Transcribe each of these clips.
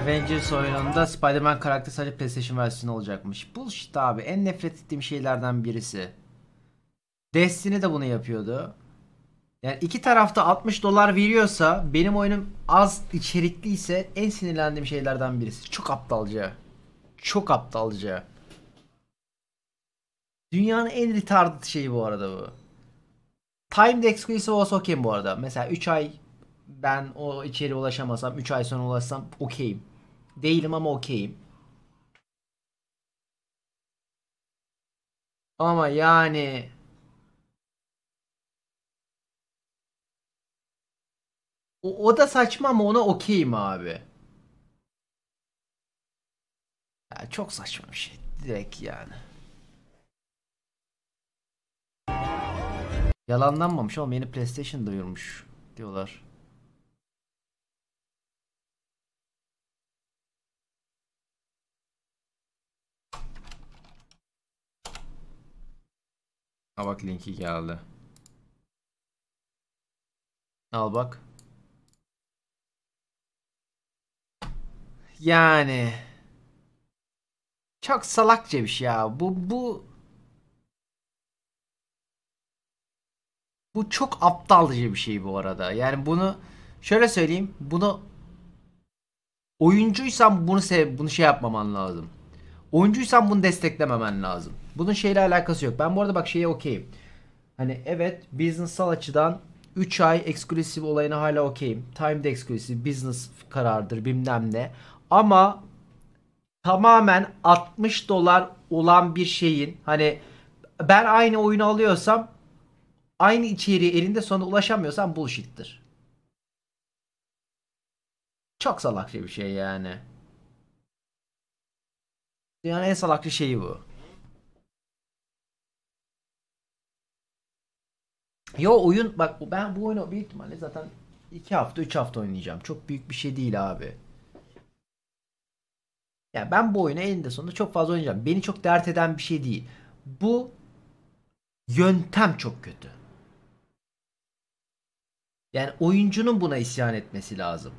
Avengers oyununda Spider-Man karakteri sadece PlayStation versiyonu olacakmış. Bullshit abi. En nefret ettiğim şeylerden birisi. Destiny de bunu yapıyordu. Yani iki tarafta 60 dolar veriyorsa benim oyunum az içerikli ise en sinirlendiğim şeylerden birisi. Çok aptalca. Çok aptalca. Dünyanın en retarded şeyi bu arada bu. Time exclusive olsa okey bu arada. Mesela 3 ay ben o içeri ulaşamasam 3 ay sonra ulaşsam okeyim. Değilim ama okeyim. Ama yani o, o da saçma ama ona okeyim abi. Ya çok saçma bir şey. Direkt yani. Yalanlanmamış oğlum yeni PlayStation duyurmuş diyorlar. Ha bak linki geldi. Al bak. Yani çok salakça bir şey ya. Bu bu bu çok aptalca bir şey bu arada. Yani bunu şöyle söyleyeyim. Bunu oyuncuysan bunu sev bunu şey yapmaman lazım. Oyuncuysan bunu desteklememen lazım. Bunun şeyle alakası yok. Ben bu arada bak şeye okeyim. Hani evet businessal açıdan 3 ay eksklusif olayına hala okeyim. Time'de eksklusif business karardır bilmem ne. Ama tamamen 60 dolar olan bir şeyin hani ben aynı oyunu alıyorsam aynı içeriği elinde sonra ulaşamıyorsam bullshit'tir. Çok salakça bir şey yani. Dünyanın en salakça şeyi bu. Yo oyun bak ben bu oyunu büyük ihtimalle zaten 2 hafta 3 hafta oynayacağım. Çok büyük bir şey değil abi. Ya ben bu oyunu elinde sonunda çok fazla oynayacağım. Beni çok dert eden bir şey değil. Bu yöntem çok kötü. Yani oyuncunun buna isyan etmesi lazım.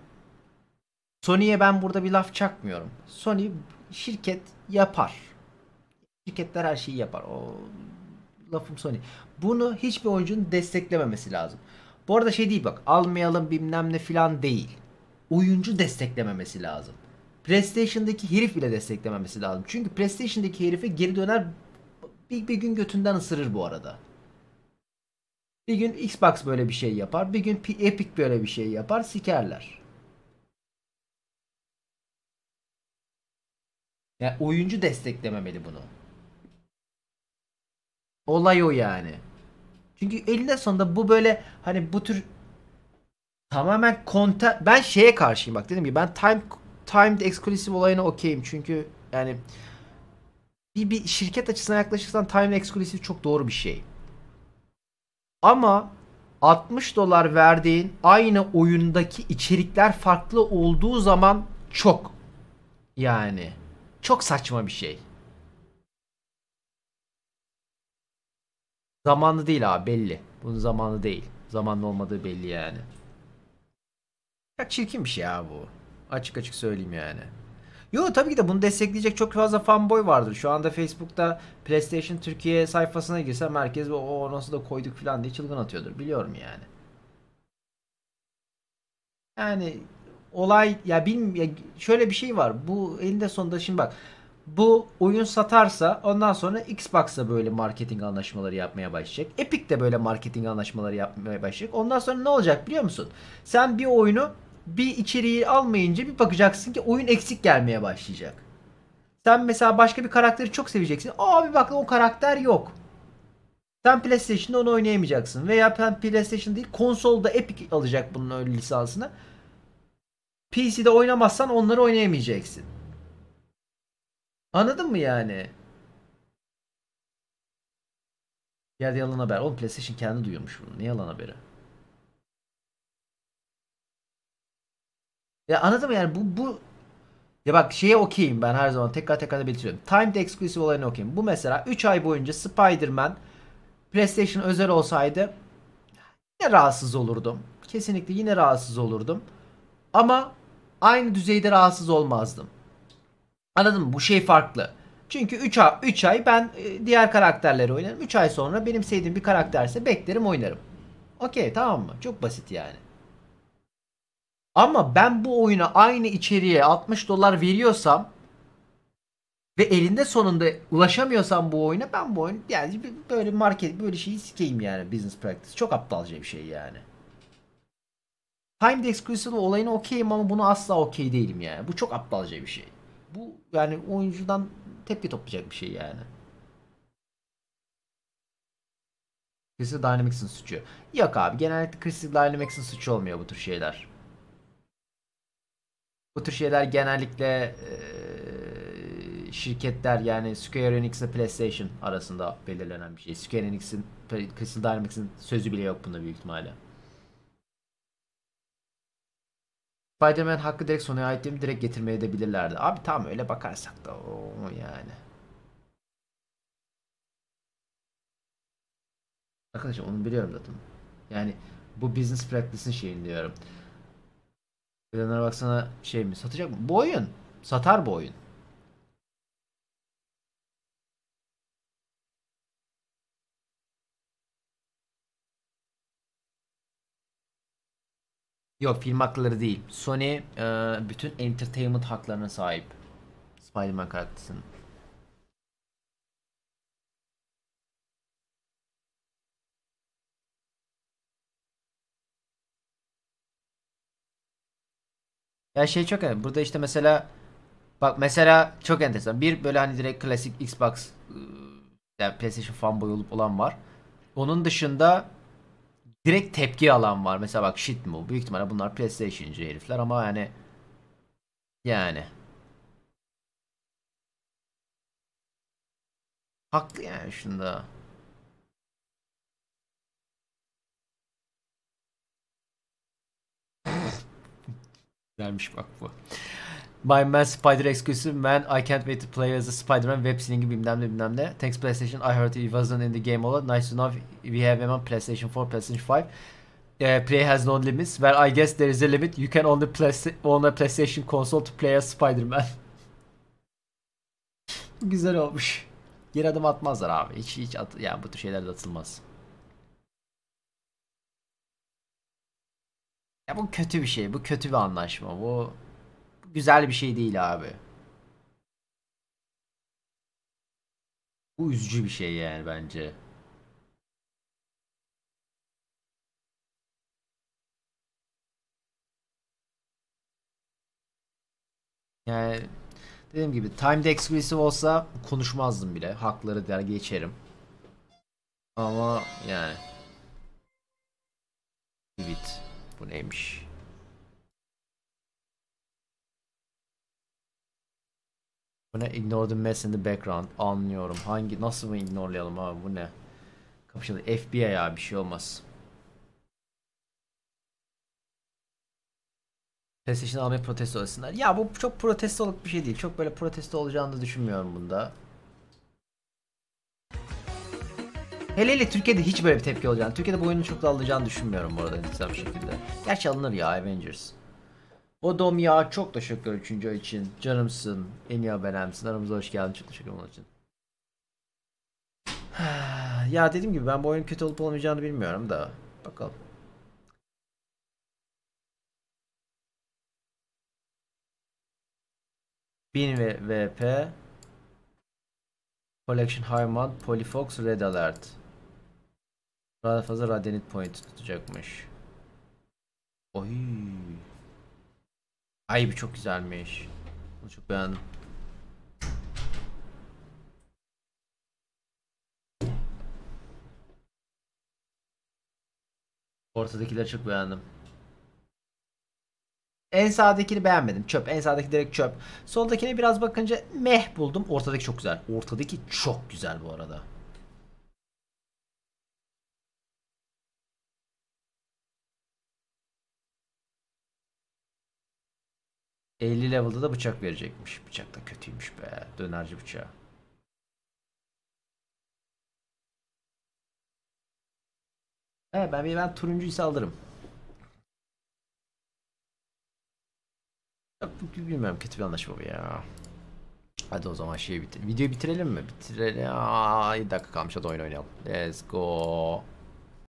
Sony'ye ben burada bir laf çakmıyorum. Sony şirket yapar. Şirketler her şeyi yapar. O lafım Sony. Bunu hiçbir oyuncunun desteklememesi lazım. Bu arada şey değil bak almayalım bilmem ne filan değil. Oyuncu desteklememesi lazım. PlayStation'daki herif bile desteklememesi lazım. Çünkü PlayStation'daki herife geri döner bir, bir gün götünden ısırır bu arada. Bir gün Xbox böyle bir şey yapar. Bir gün Epic böyle bir şey yapar. Sikerler. Yani oyuncu desteklememeli bunu. Olay o yani. Çünkü elinde sonunda bu böyle hani bu tür tamamen konten ben şeye karşıyım bak dedim ki ben time timed exclusive olayına okeyim çünkü yani bir, bir şirket açısından yaklaşırsan timed exclusive çok doğru bir şey. Ama 60 dolar verdiğin aynı oyundaki içerikler farklı olduğu zaman çok yani çok saçma bir şey. Zamanlı değil abi belli. Bunun zamanı değil. Zamanlı olmadığı belli yani. Ya çirkin bir şey ya bu. Açık açık söyleyeyim yani. Yo tabii ki de bunu destekleyecek çok fazla fanboy vardır. Şu anda Facebook'ta PlayStation Türkiye sayfasına girsem merkez o, o anonsu da koyduk falan diye çılgın atıyordur. Biliyorum yani. Yani olay ya bilmiyorum şöyle bir şey var. Bu elinde sonunda şimdi bak bu oyun satarsa ondan sonra Xbox'la böyle marketing anlaşmaları yapmaya başlayacak. Epic de böyle marketing anlaşmaları yapmaya başlayacak. Ondan sonra ne olacak biliyor musun? Sen bir oyunu bir içeriği almayınca bir bakacaksın ki oyun eksik gelmeye başlayacak. Sen mesela başka bir karakteri çok seveceksin. Aa bir bak o karakter yok. Sen PlayStation'da onu oynayamayacaksın. Veya sen PlayStation değil konsolda Epic alacak bunun lisansını. PC'de oynamazsan onları oynayamayacaksın. Anladın mı yani? Geldi yalan haber. Oğlum PlayStation kendi duyuyormuş bunu. Ne yalan haberi? Ya anladın mı yani bu bu ya bak şeye okeyim ben her zaman tekrar tekrar da belirtiyorum. Timed Exclusive olayına okeyim. Bu mesela 3 ay boyunca Spider-Man PlayStation özel olsaydı yine rahatsız olurdum. Kesinlikle yine rahatsız olurdum. Ama aynı düzeyde rahatsız olmazdım. Anladın mı? Bu şey farklı. Çünkü 3 ay, 3 ay ben e, diğer karakterleri oynarım. 3 ay sonra benim sevdiğim bir karakterse beklerim oynarım. Okey tamam mı? Çok basit yani. Ama ben bu oyuna aynı içeriğe 60 dolar veriyorsam ve elinde sonunda ulaşamıyorsam bu oyuna ben bu oyunu yani böyle market böyle şeyi sikeyim yani business practice. Çok aptalca bir şey yani. Time Exclusive olayını okeyim ama bunu asla okey değilim yani. Bu çok aptalca bir şey bu yani oyuncudan tepki toplayacak bir şey yani. Crystal Dynamics'in suçu. Yok abi genellikle Crystal Dynamics'in suçu olmuyor bu tür şeyler. Bu tür şeyler genellikle e, şirketler yani Square Enix ile PlayStation arasında belirlenen bir şey. Square Enix'in Crystal Dynamics'in sözü bile yok bunda büyük ihtimalle. Spider-Man hakkı direkt Sony'ye ait değil mi? Direkt getirmeye de bilirlerdi. Abi tamam öyle bakarsak da o yani. Arkadaşım onu biliyorum zaten. Yani bu business practice'in şeyini diyorum. Planlara baksana şey mi satacak mı? Bu oyun. Satar bu oyun. Yok film hakları değil. Sony e, bütün entertainment haklarına sahip. Spider-Man karakterisinin. Ya şey çok önemli. Burada işte mesela bak mesela çok enteresan. Bir böyle hani direkt klasik Xbox e, yani PlayStation fanboy olup olan var. Onun dışında direkt tepki alan var. Mesela bak shit mu? Büyük ihtimalle bunlar PlayStation'cı herifler ama yani yani haklı yani şunda. Güzelmiş bak bu. My Man Spider Exclusive Man I Can't Wait to Play as a Spider-Man web slingi bilmem ne bilmem ne. Thanks PlayStation I heard it wasn't in the game a lot. Nice to know we have him on PlayStation 4, PlayStation 5. Uh, e, play has no limits. Well, I guess there is a limit. You can only play on a PlayStation console to play as Spider-Man. Güzel olmuş. Geri adım atmazlar abi. Hiç hiç at yani bu tür şeyler de atılmaz. Ya bu kötü bir şey. Bu kötü bir anlaşma. Bu güzel bir şey değil abi. Bu üzücü bir şey yani bence. Yani dediğim gibi timed exclusive olsa konuşmazdım bile. Hakları der geçerim. Ama yani. Evet. Bu neymiş? Bu ne? Ignore the mess in the background. Anlıyorum. Hangi nasıl mı ignorelayalım abi bu ne? Kapışalı FBI ya bir şey olmaz. PlayStation almayı protesto etsinler. Ya bu çok protestoluk bir şey değil. Çok böyle protesto olacağını da düşünmüyorum bunda. Hele hele Türkiye'de hiç böyle bir tepki olacağını, Türkiye'de bu oyunun çok da alacağını düşünmüyorum bu arada insan bir şekilde. Gerçi alınır ya Avengers. O dom ya çok teşekkür üçüncü için. Canımsın. En iyi haberimsin. Aramıza hoş geldin. Çok teşekkür onun için. ya dediğim gibi ben bu oyunun kötü olup olmayacağını bilmiyorum da. Bakalım. Bin VP Collection Harman Polyfox Red Alert Daha fazla Radenit Point tutacakmış. Oy. Ay bu çok güzelmiş. Bunu çok beğendim. Ortadakileri çok beğendim. En sağdakini beğenmedim. Çöp. En sağdaki direkt çöp. Soldakine biraz bakınca meh buldum. Ortadaki çok güzel. Ortadaki çok güzel bu arada. 50 level'da da bıçak verecekmiş. Bıçak da kötüymüş be. Dönerci bıçağı. He ben bir ben turuncuyu saldırırım. Yok bilmiyorum kötü bir anlaşma bu ya. Hadi o zaman şeyi bitir. Videoyu bitirelim mi? Bitirelim. Aa, bir dakika kalmış hadi oyun oynayalım. Let's go.